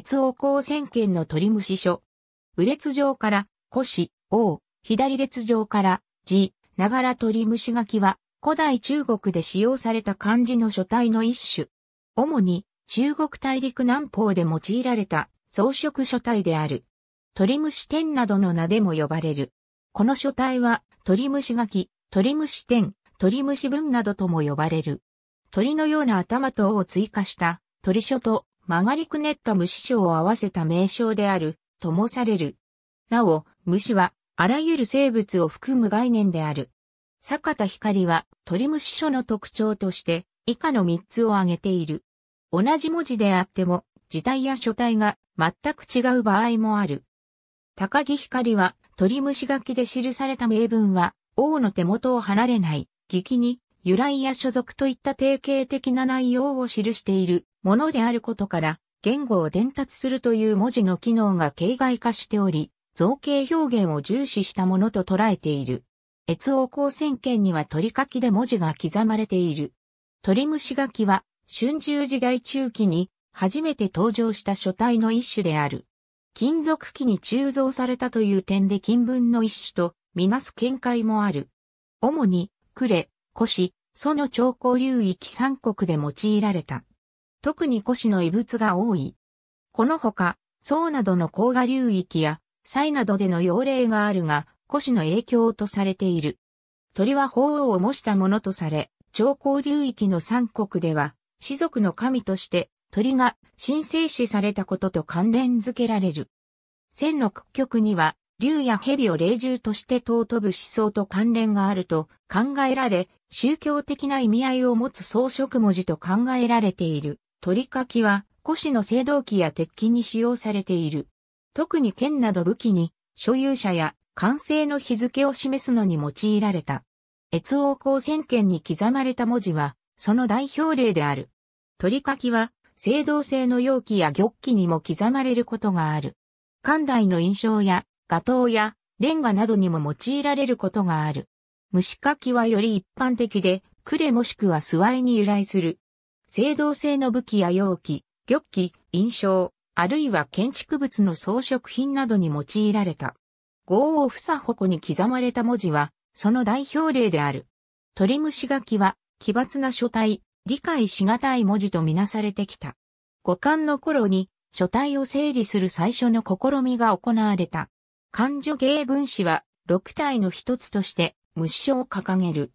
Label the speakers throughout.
Speaker 1: 越王光専権の鳥虫書。右列上から、古史、王、左列上から、字、ながら鳥虫書きは、古代中国で使用された漢字の書体の一種。主に、中国大陸南方で用いられた装飾書体である。鳥虫天などの名でも呼ばれる。この書体は、鳥虫書き、鳥虫天、鳥虫文などとも呼ばれる。鳥のような頭と尾を追加した、鳥書と曲がりくねった無視を合わせた名称である、ともされる。なお、虫は、あらゆる生物を含む概念である。坂田光は、鳥虫書の特徴として、以下の3つを挙げている。同じ文字であっても、字体や書体が全く違う場合もある。高木光は、鳥虫書きで記された名文は、王の手元を離れない、劇に、由来や所属といった定型的な内容を記しているものであることから、言語を伝達するという文字の機能が形骸化しており、造形表現を重視したものと捉えている。越王光線圏には鳥書きで文字が刻まれている。鳥虫書きは、春秋時代中期に初めて登場した書体の一種である。金属器に鋳造されたという点で金文の一種とみなす見解もある。主に、呉、古紙、その長江流域三国で用いられた。特に古紙の遺物が多い。このほか、宋などの黄河流域や、蔡などでの用例があるが、古紙の影響とされている。鳥は鳳凰を模したものとされ、長江流域の三国では、士族の神として鳥が神聖視されたことと関連づけられる。千の屈曲には、竜や蛇を霊獣として尊ぶ思想と関連があると考えられ、宗教的な意味合いを持つ装飾文字と考えられている。鳥かきは、古紙の青銅器や鉄器に使用されている。特に剣など武器に、所有者や完成の日付を示すのに用いられた。越王光線剣に刻まれた文字は、その代表例である。鳥かきは、青銅製の容器や玉器にも刻まれることがある。寛大の印象や画刀やレンガなどにも用いられることがある。虫かきはより一般的で、クレもしくはスワイに由来する。青銅製の武器や容器、玉器、印象、あるいは建築物の装飾品などに用いられた。豪王房穂に刻まれた文字は、その代表例である。鳥虫書きは、奇抜な書体、理解しがたい文字とみなされてきた。五感の頃に、書体を整理する最初の試みが行われた。漢女芸分子は六体の一つとして無償を掲げる。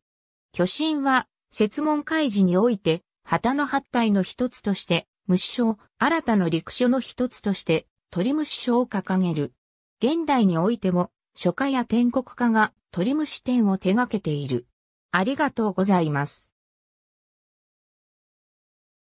Speaker 1: 巨神は、説問開示において、旗の八体の一つとして、無償、新たの陸書の一つとして、鳥無償を掲げる。現代においても、書家や天国家が鳥虫展を手掛けている。ありがとうございます。